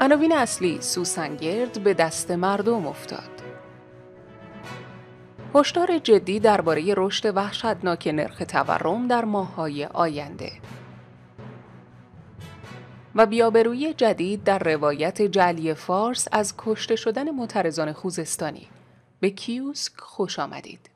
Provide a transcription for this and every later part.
عناوین اصلی سوسنگرد به دست مردم افتاد. هشدار جدی درباره رشد وحشتناک نرخ تورم در ماههای آینده و بیابروی جدید در روایت جلی فارس از کشته شدن معترضان خوزستانی به کیوسک خوش آمدید.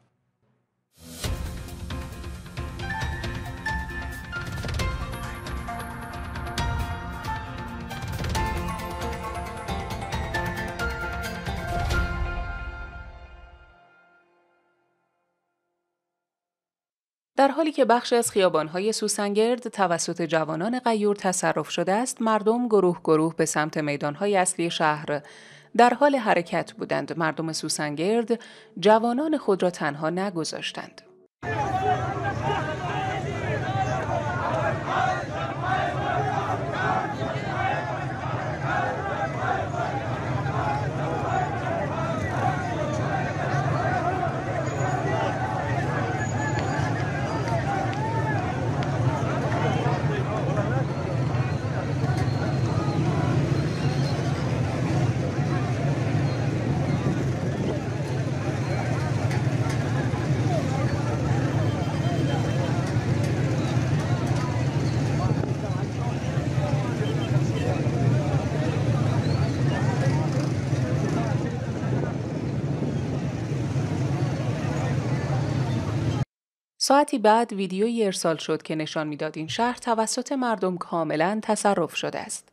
در حالی که بخش از خیابانهای سوسنگرد توسط جوانان غیور تصرف شده است، مردم گروه گروه به سمت میدانهای اصلی شهر در حال حرکت بودند. مردم سوسنگرد جوانان خود را تنها نگذاشتند. ساعتی بعد ویدیویی ارسال شد که نشان میداد این شهر توسط مردم کاملا تصرف شده است.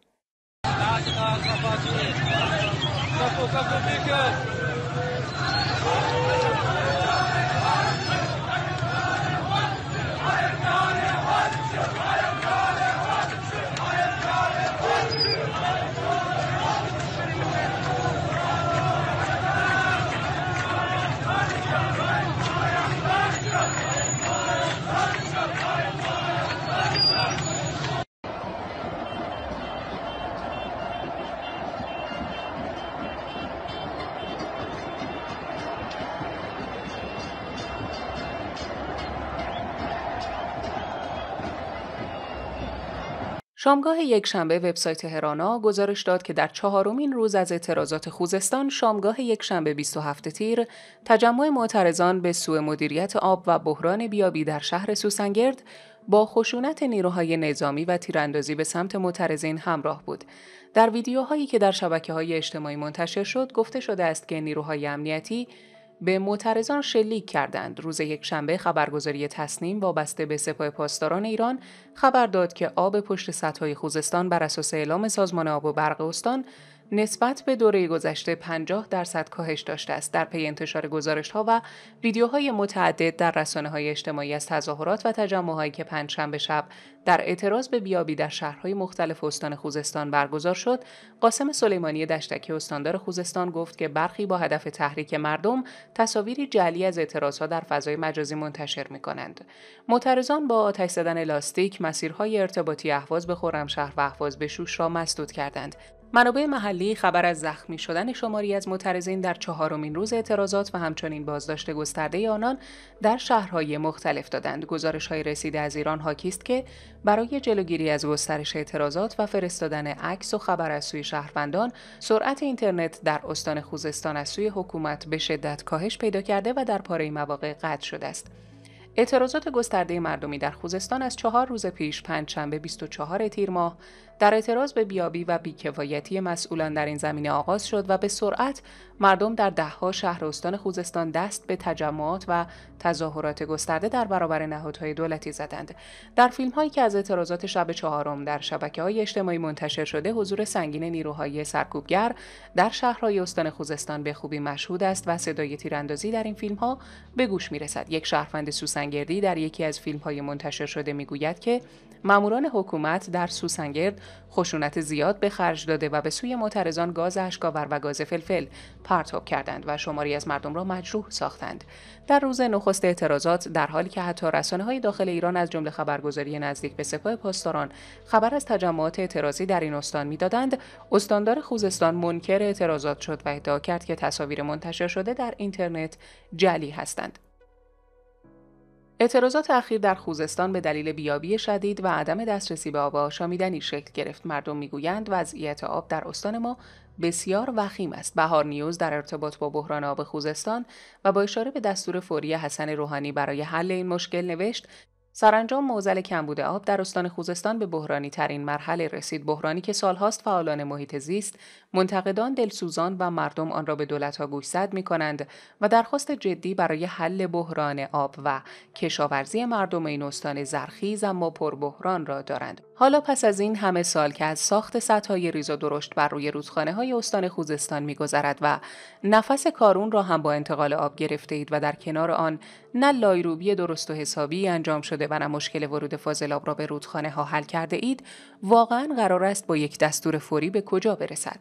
شامگاه یکشنبه وبسایت هرانا گزارش داد که در چهارمین روز از اعتراضات خوزستان شامگاه یکشنبه 27 تیر تجمع معترضان به سوء مدیریت آب و بحران بیابی در شهر سوسنگرد با خشونت نیروهای نظامی و تیراندازی به سمت معترضین همراه بود. در ویدیوهایی که در شبکه های اجتماعی منتشر شد گفته شده است که نیروهای امنیتی به معترضان شلیک کردند. روز یکشنبه خبرگزاری تسنیم وابسته به سپاه پاسداران ایران خبر داد که آب پشت سدهای خوزستان بر اساس اعلام سازمان آب و برق استان نسبت به دوره گذشته 50 درصد کاهش داشته است در پی انتشار گزارش ها و ویدیوهای متعدد در رسانه های اجتماعی از تظاهرات و هایی که پنجشنبه شب در اعتراض به بیابی در شهرهای مختلف استان خوزستان برگزار شد قاسم سلیمانی دشتکی استاندار خوزستان گفت که برخی با هدف تحریک مردم تصاویری جلی از اعتراضها در فضای مجازی منتشر می کنند معترضان با آتش زدن لاستیک مسیرهای ارتباطی اهواز به خرمشهر و اهواز به شوش را مسدود کردند منابع محلی خبر از زخمی شدن شماری از معترضین در چهارمین روز اعتراضات و همچنین بازداشت گسترده آنان در شهرهای مختلف دادند. گزارش های رسیده از ایران حاکی است که برای جلوگیری از گسترش اعتراضات و فرستادن عکس و خبر از سوی شهروندان، سرعت اینترنت در استان خوزستان از سوی حکومت به شدت کاهش پیدا کرده و در پاره مواقع قطع شده است. اعتراضات گسترده مردمی در خوزستان از چهار روز پیش پنجشنبه 24 تیر ماه در اعتراض به بیابی و بیکفایتی مسئولان در این زمینه آغاز شد و به سرعت مردم در دهها شهر استان خوزستان دست به تجمعات و تظاهرات گسترده در برابر نهادهای دولتی زدند در فیلم هایی که از اعتراضات شب چهارم در شبکه های اجتماعی منتشر شده حضور سنگین نیروهای سرکوبگر در شهرهای استان خوزستان به خوبی مشهود است و صدای تیراندازی در این فیلم ها به گوش میرسد یک شهروند سوسن سوسنگردی در یکی از فیلم های منتشر شده میگوید که ماموران حکومت در سوسنگرد خشونت زیاد به خرج داده و به سوی معترضان گاز اشکاور و گاز فلفل پرتاب کردند و شماری از مردم را مجروح ساختند. در روز نخست اعتراضات در حالی که حتی رسانه های داخل ایران از جمله خبرگزاری نزدیک به سپاه پاسداران خبر از تجمعات اعتراضی در این استان میدادند، استاندار خوزستان منکر اعتراضات شد و ادعا کرد که تصاویر منتشر شده در اینترنت جلی هستند. اعتراضات اخیر در خوزستان به دلیل بیابی شدید و عدم دسترسی به آب آشامیدنی شکل گرفت مردم میگویند وضعیت آب در استان ما بسیار وخیم است بهار نیوز در ارتباط با بحران آب خوزستان و با اشاره به دستور فوری حسن روحانی برای حل این مشکل نوشت سرانجام موزل کمبود آب در استان خوزستان به بحرانی ترین مرحله رسید بحرانی که سالهاست فعالان محیط زیست منتقدان دلسوزان و مردم آن را به دولت ها گوشزد می کنند و درخواست جدی برای حل بحران آب و کشاورزی مردم این استان زرخیز اما بحران را دارند حالا پس از این همه سال که از ساخت سدهای ریز و درشت بر روی رودخانه های استان خوزستان میگذرد و نفس کارون را هم با انتقال آب گرفته اید و در کنار آن نه لایروبی درست و حسابی انجام شده و مشکل ورود فاضلاب را به رودخانه ها حل کرده اید واقعا قرار است با یک دستور فوری به کجا برسد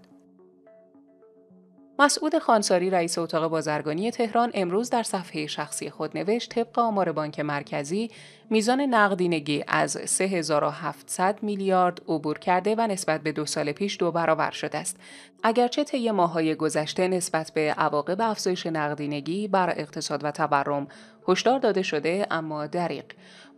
مسعود خانساری رئیس اتاق بازرگانی تهران امروز در صفحه شخصی خود نوشت طبق آمار بانک مرکزی میزان نقدینگی از 3700 میلیارد عبور کرده و نسبت به دو سال پیش دو برابر شده است اگرچه طی ماههای گذشته نسبت به عواقب افزایش نقدینگی بر اقتصاد و تورم هشدار داده شده اما دریق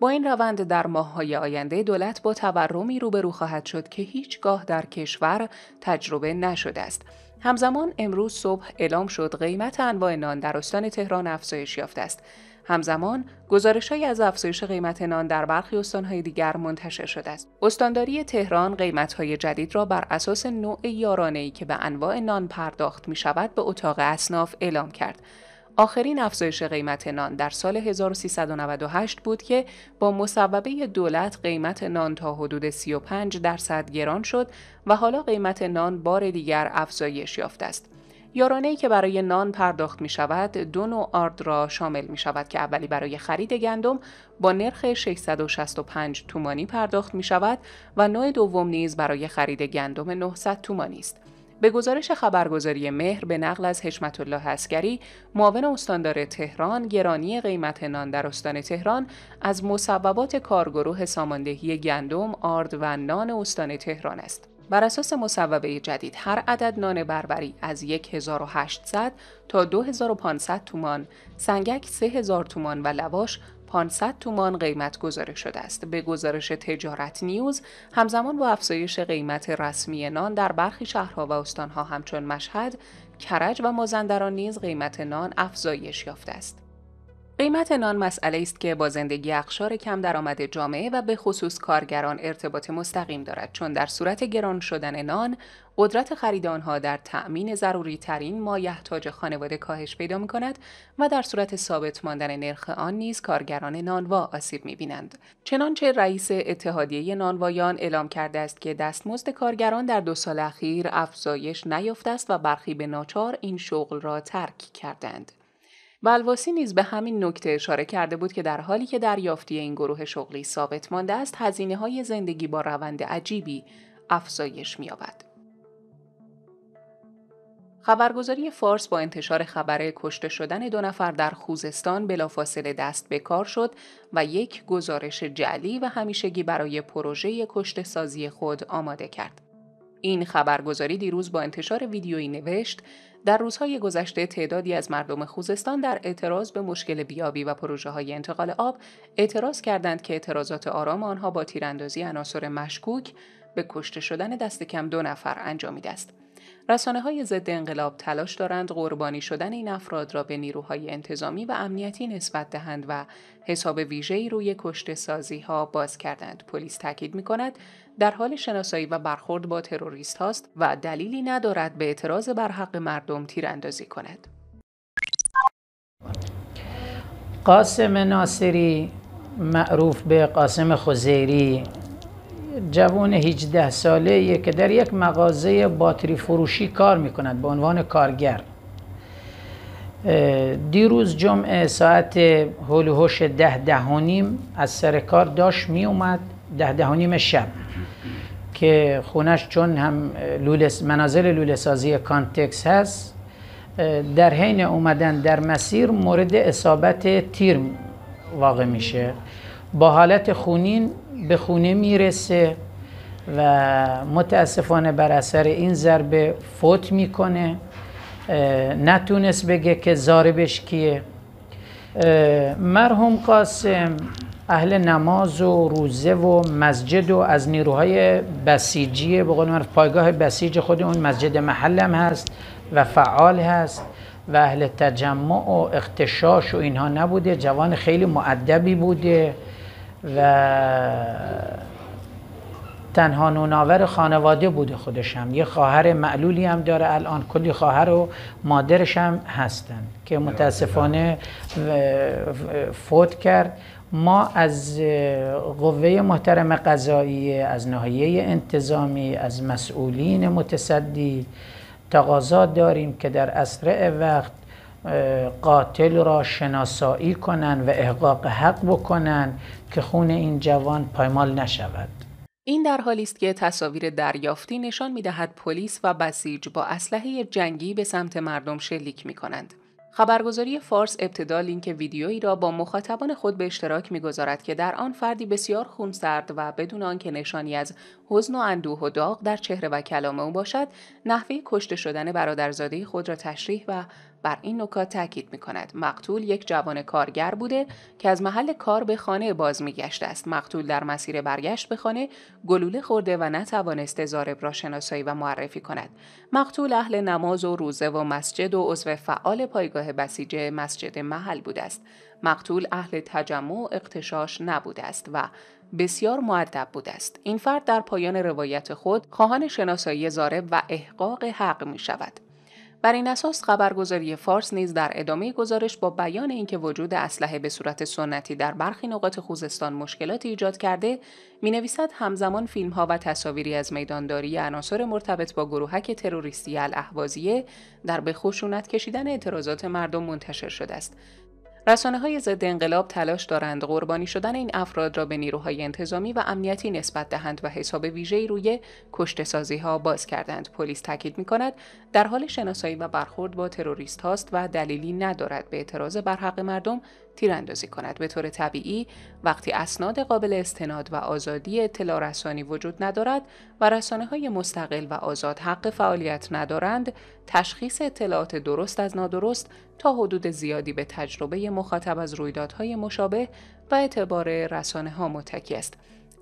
با این روند در ماههای آینده دولت با تورمی روبرو خواهد شد که هیچگاه در کشور تجربه نشده است همزمان امروز صبح اعلام شد قیمت انواع نان در استان تهران افزایش یافته است. همزمان گزارشهایی از افزایش قیمت نان در برخی استانهای دیگر منتشر شده است. استانداری تهران های جدید را بر اساس نوع یارانه‌ای که به انواع نان پرداخت می شود به اتاق اصناف اعلام کرد. آخرین افزایش قیمت نان در سال 1398 بود که با مصوبه دولت قیمت نان تا حدود 35 درصد گران شد و حالا قیمت نان بار دیگر افزایش یافته است. یارانه‌ای که برای نان پرداخت می شود دو نوع آرد را شامل می شود که اولی برای خرید گندم با نرخ 665 تومانی پرداخت می شود و نوع دوم نیز برای خرید گندم 900 تومانی است. به گزارش خبرگزاری مهر به نقل از حشمت الله اسکری معاون استاندار تهران گرانی قیمت نان در استان تهران از مصوبات کارگروه ساماندهی گندم آرد و نان استان تهران است بر اساس مصوبه جدید هر عدد نان بربری از 1800 تا 2500 تومان، سنگک 3000 تومان و لواش 500 تومان قیمت گزارش شده است. به گزارش تجارت نیوز همزمان با افزایش قیمت رسمی نان در برخی شهرها و استانها همچون مشهد، کرج و مازندران نیز قیمت نان افزایش یافته است. قیمت نان مسئله است که با زندگی اقشار کم درآمد جامعه و به خصوص کارگران ارتباط مستقیم دارد چون در صورت گران شدن نان قدرت خرید آنها در تأمین ضروری ترین مایحتاج خانواده کاهش پیدا می کند و در صورت ثابت ماندن نرخ آن نیز کارگران نانوا آسیب می بینند. چنانچه رئیس اتحادیه نانوایان اعلام کرده است که دستمزد کارگران در دو سال اخیر افزایش نیافته است و برخی به ناچار این شغل را ترک کردند. بلواسی نیز به همین نکته اشاره کرده بود که در حالی که دریافتی این گروه شغلی ثابت مانده است هزینه های زندگی با روند عجیبی افزایش می‌یابد. خبرگزاری فارس با انتشار خبر کشته شدن دو نفر در خوزستان بلافاصله دست به کار شد و یک گزارش جلی و همیشگی برای پروژه کشته سازی خود آماده کرد. این خبرگزاری دیروز با انتشار ویدیویی نوشت در روزهای گذشته تعدادی از مردم خوزستان در اعتراض به مشکل بیابی و پروژه های انتقال آب اعتراض کردند که اعتراضات آرام آنها با تیراندازی عناصر مشکوک به کشته شدن دست کم دو نفر انجامیده است. رسانه های ضد انقلاب تلاش دارند قربانی شدن این افراد را به نیروهای انتظامی و امنیتی نسبت دهند و حساب ویژه‌ای روی کشته سازی ها باز کردند. پلیس تاکید می کند در حال شناسایی و برخورد با تروریست هاست و دلیلی ندارد به اعتراض بر حق مردم تیراندازی کند. قاسم ناصری معروف به قاسم خزیری جوان 18 ساله که در یک مغازه باتری فروشی کار می کند به عنوان کارگر دیروز جمعه ساعت هلوهوش ده دهانیم از سر کار داشت می اومد ده دهانیم شب که خونش چون هم لولس منازل لوله سازی کانتکس هست در حین اومدن در مسیر مورد اصابت تیر واقع میشه با حالت خونین به خونه میرسه و متاسفانه بر اثر این ضربه فوت میکنه نتونست بگه که زاربش کیه مرحوم قاسم اهل نماز و روزه و مسجد و از نیروهای بسیجی به قول معروف پایگاه بسیج خود اون مسجد محلم هست و فعال هست و اهل تجمع و اختشاش و اینها نبوده جوان خیلی معدبی بوده و تنها نوناور خانواده بوده خودشم یه خواهر معلولی هم داره الان کلی خواهر و مادرش هم هستن که متاسفانه فوت کرد ما از قوه محترم قضایی از ناحیه انتظامی از مسئولین متصدی تقاضا داریم که در اسرع وقت قاتل را شناسایی کنند و احقاق حق بکنند که خون این جوان پایمال نشود این در حالی است که تصاویر دریافتی نشان میدهد پلیس و بسیج با اسلحه جنگی به سمت مردم شلیک می کنند. خبرگزاری فارس ابتدا لینک ویدیویی را با مخاطبان خود به اشتراک میگذارد که در آن فردی بسیار خونسرد و بدون آنکه نشانی از حزن و اندوه و داغ در چهره و کلام او باشد نحوه کشته شدن برادرزاده خود را تشریح و بر این نکات تاکید می کند. مقتول یک جوان کارگر بوده که از محل کار به خانه باز می است. مقتول در مسیر برگشت به خانه گلوله خورده و نتوانسته زارب را شناسایی و معرفی کند. مقتول اهل نماز و روزه و مسجد و عضو فعال پایگاه پایگاه بسیج مسجد محل بود است مقتول اهل تجمع و اقتشاش نبوده است و بسیار معدب بود است این فرد در پایان روایت خود خواهان شناسایی زارب و احقاق حق می شود بر این اساس خبرگزاری فارس نیز در ادامه گزارش با بیان اینکه وجود اسلحه به صورت سنتی در برخی نقاط خوزستان مشکلات ایجاد کرده مینویسد همزمان ها و تصاویری از میدانداری عناصر مرتبط با گروهک تروریستی الاحوازیه در به خشونت کشیدن اعتراضات مردم منتشر شده است رسانه های ضد انقلاب تلاش دارند قربانی شدن این افراد را به نیروهای انتظامی و امنیتی نسبت دهند و حساب ویژه‌ای روی کشته سازی ها باز کردند پلیس تاکید می کند در حال شناسایی و برخورد با تروریست هاست و دلیلی ندارد به اعتراض بر حق مردم تیراندازی کند به طور طبیعی وقتی اسناد قابل استناد و آزادی اطلاع رسانی وجود ندارد و رسانه های مستقل و آزاد حق فعالیت ندارند تشخیص اطلاعات درست از نادرست تا حدود زیادی به تجربه مخاطب از رویدادهای مشابه و اعتبار رسانه ها متکی است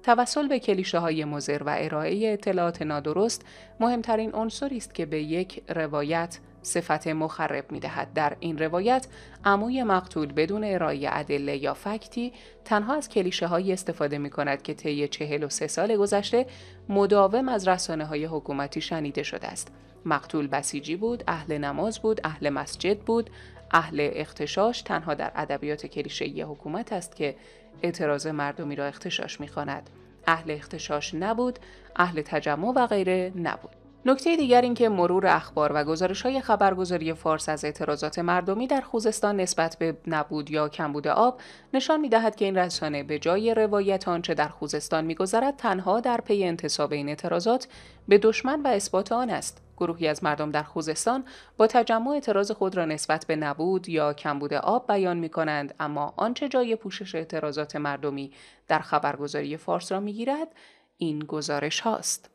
توسل به کلیشه های مزر و ارائه اطلاعات نادرست مهمترین عنصری است که به یک روایت صفت مخرب می دهد. در این روایت عموی مقتول بدون ارائه ادله یا فکتی تنها از کلیشه هایی استفاده می کند که طی سه سال گذشته مداوم از رسانه های حکومتی شنیده شده است. مقتول بسیجی بود، اهل نماز بود، اهل مسجد بود، اهل اختشاش تنها در ادبیات کلیشه حکومت است که اعتراض مردمی را اختشاش می خاند. اهل اختشاش نبود، اهل تجمع و غیره نبود. نکته دیگر اینکه مرور اخبار و گزارش های خبرگزاری فارس از اعتراضات مردمی در خوزستان نسبت به نبود یا کمبود آب نشان می دهد که این رسانه به جای روایت آنچه در خوزستان میگذرد تنها در پی انتصاب این اعتراضات به دشمن و اثبات آن است گروهی از مردم در خوزستان با تجمع اعتراض خود را نسبت به نبود یا کمبود آب بیان می کنند اما آنچه جای پوشش اعتراضات مردمی در خبرگزاری فارس را می گیرد این گزارش هاست.